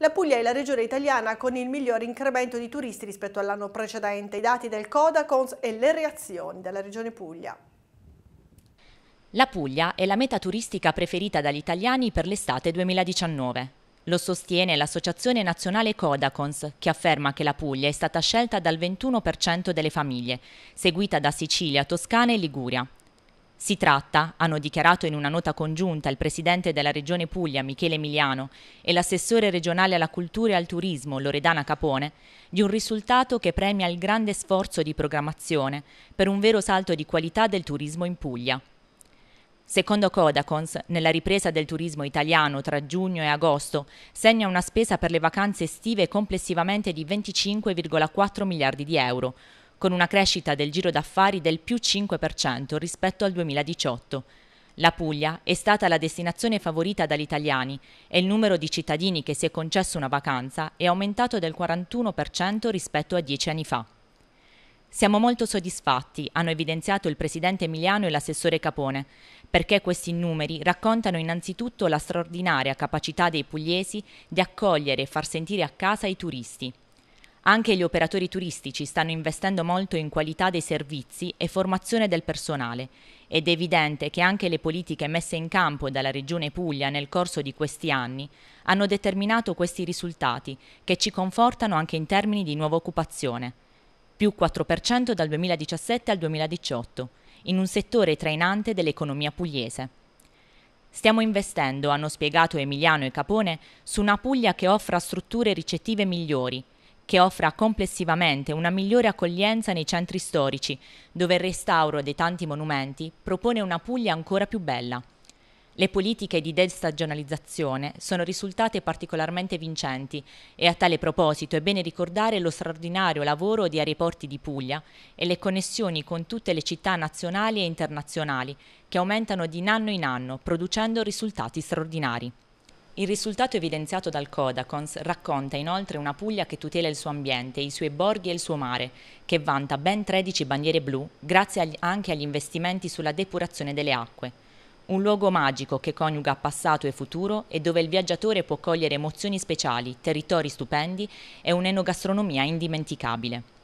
La Puglia è la regione italiana con il miglior incremento di turisti rispetto all'anno precedente, i dati del Codacons e le reazioni della regione Puglia. La Puglia è la meta turistica preferita dagli italiani per l'estate 2019. Lo sostiene l'Associazione Nazionale Codacons, che afferma che la Puglia è stata scelta dal 21% delle famiglie, seguita da Sicilia, Toscana e Liguria. Si tratta, hanno dichiarato in una nota congiunta il presidente della Regione Puglia Michele Emiliano e l'assessore regionale alla cultura e al turismo Loredana Capone, di un risultato che premia il grande sforzo di programmazione per un vero salto di qualità del turismo in Puglia. Secondo Codacons, nella ripresa del turismo italiano tra giugno e agosto segna una spesa per le vacanze estive complessivamente di 25,4 miliardi di euro, con una crescita del giro d'affari del più 5% rispetto al 2018. La Puglia è stata la destinazione favorita dagli italiani e il numero di cittadini che si è concesso una vacanza è aumentato del 41% rispetto a dieci anni fa. Siamo molto soddisfatti, hanno evidenziato il presidente Emiliano e l'assessore Capone, perché questi numeri raccontano innanzitutto la straordinaria capacità dei pugliesi di accogliere e far sentire a casa i turisti. Anche gli operatori turistici stanno investendo molto in qualità dei servizi e formazione del personale ed è evidente che anche le politiche messe in campo dalla Regione Puglia nel corso di questi anni hanno determinato questi risultati che ci confortano anche in termini di nuova occupazione. Più 4% dal 2017 al 2018, in un settore trainante dell'economia pugliese. Stiamo investendo, hanno spiegato Emiliano e Capone, su una Puglia che offra strutture ricettive migliori, che offra complessivamente una migliore accoglienza nei centri storici, dove il restauro dei tanti monumenti propone una Puglia ancora più bella. Le politiche di destagionalizzazione sono risultate particolarmente vincenti e a tale proposito è bene ricordare lo straordinario lavoro di Aeroporti di Puglia e le connessioni con tutte le città nazionali e internazionali che aumentano di anno in anno producendo risultati straordinari. Il risultato evidenziato dal Codacons racconta inoltre una Puglia che tutela il suo ambiente, i suoi borghi e il suo mare, che vanta ben 13 bandiere blu grazie anche agli investimenti sulla depurazione delle acque. Un luogo magico che coniuga passato e futuro e dove il viaggiatore può cogliere emozioni speciali, territori stupendi e un'enogastronomia indimenticabile.